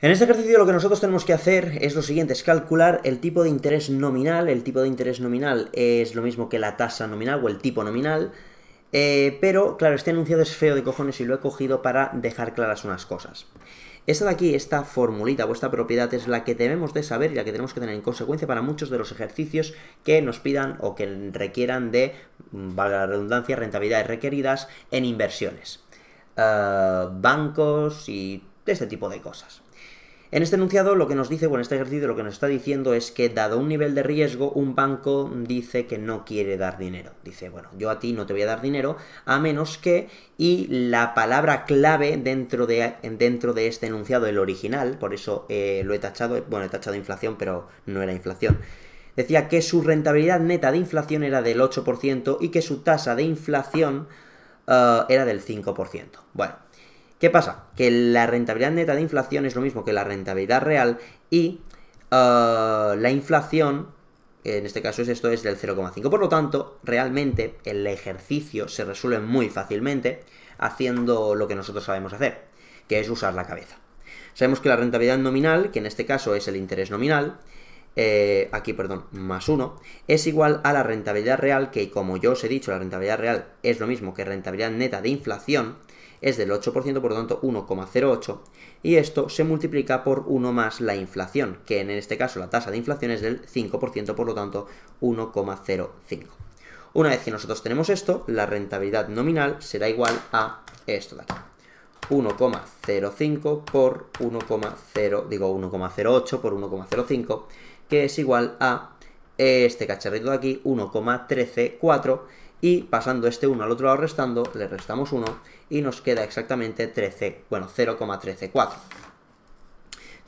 En este ejercicio lo que nosotros tenemos que hacer es lo siguiente, es calcular el tipo de interés nominal. El tipo de interés nominal es lo mismo que la tasa nominal o el tipo nominal. Eh, pero, claro, este enunciado es feo de cojones y lo he cogido para dejar claras unas cosas. Esta de aquí, esta formulita o esta propiedad es la que debemos de saber y la que tenemos que tener en consecuencia para muchos de los ejercicios que nos pidan o que requieran de, mm, valga la redundancia, rentabilidades requeridas en inversiones. Eh, bancos y este tipo de cosas. En este enunciado lo que nos dice, bueno, este ejercicio lo que nos está diciendo es que dado un nivel de riesgo, un banco dice que no quiere dar dinero. Dice, bueno, yo a ti no te voy a dar dinero a menos que, y la palabra clave dentro de, dentro de este enunciado, el original, por eso eh, lo he tachado, bueno, he tachado inflación, pero no era inflación. Decía que su rentabilidad neta de inflación era del 8% y que su tasa de inflación eh, era del 5%. Bueno, ¿Qué pasa? Que la rentabilidad neta de inflación es lo mismo que la rentabilidad real y eh, la inflación, en este caso es esto, es del 0,5. Por lo tanto, realmente el ejercicio se resuelve muy fácilmente haciendo lo que nosotros sabemos hacer, que es usar la cabeza. Sabemos que la rentabilidad nominal, que en este caso es el interés nominal, eh, aquí, perdón, más 1, es igual a la rentabilidad real, que como yo os he dicho, la rentabilidad real es lo mismo que rentabilidad neta de inflación, es del 8%, por lo tanto 1,08, y esto se multiplica por 1 más la inflación, que en este caso la tasa de inflación es del 5%, por lo tanto 1,05. Una vez que nosotros tenemos esto, la rentabilidad nominal será igual a esto de aquí. 1,05 por 1,0, digo 1,08 por 1,05, que es igual a eh, este cacharrito de aquí, 1,134, y pasando este 1 al otro lado restando, le restamos 1 y nos queda exactamente 13, bueno, 0,134.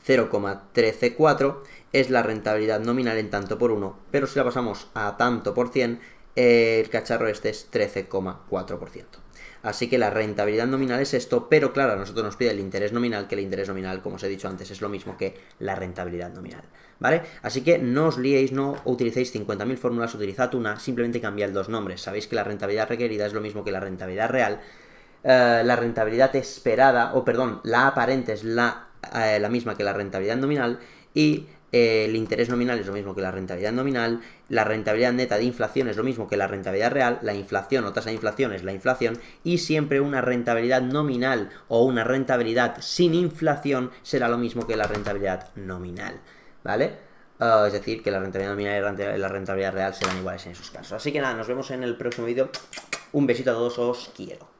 0,134 es la rentabilidad nominal en tanto por 1, pero si la pasamos a tanto por 100 el cacharro este es 13,4%. Así que la rentabilidad nominal es esto, pero claro, a nosotros nos pide el interés nominal, que el interés nominal, como os he dicho antes, es lo mismo que la rentabilidad nominal. ¿Vale? Así que no os liéis, no utilicéis 50.000 fórmulas, utilizad una, simplemente cambiad dos nombres. Sabéis que la rentabilidad requerida es lo mismo que la rentabilidad real. Eh, la rentabilidad esperada, o perdón, la aparente es la, eh, la misma que la rentabilidad nominal y eh, el interés nominal es lo mismo que la rentabilidad nominal, la rentabilidad neta de inflación es lo mismo que la rentabilidad real, la inflación o tasa de inflación es la inflación y siempre una rentabilidad nominal o una rentabilidad sin inflación será lo mismo que la rentabilidad nominal, ¿vale? Ah, es decir, que la rentabilidad nominal y la rentabilidad real serán iguales en esos casos. Así que nada, nos vemos en el próximo vídeo. Un besito a todos, os quiero.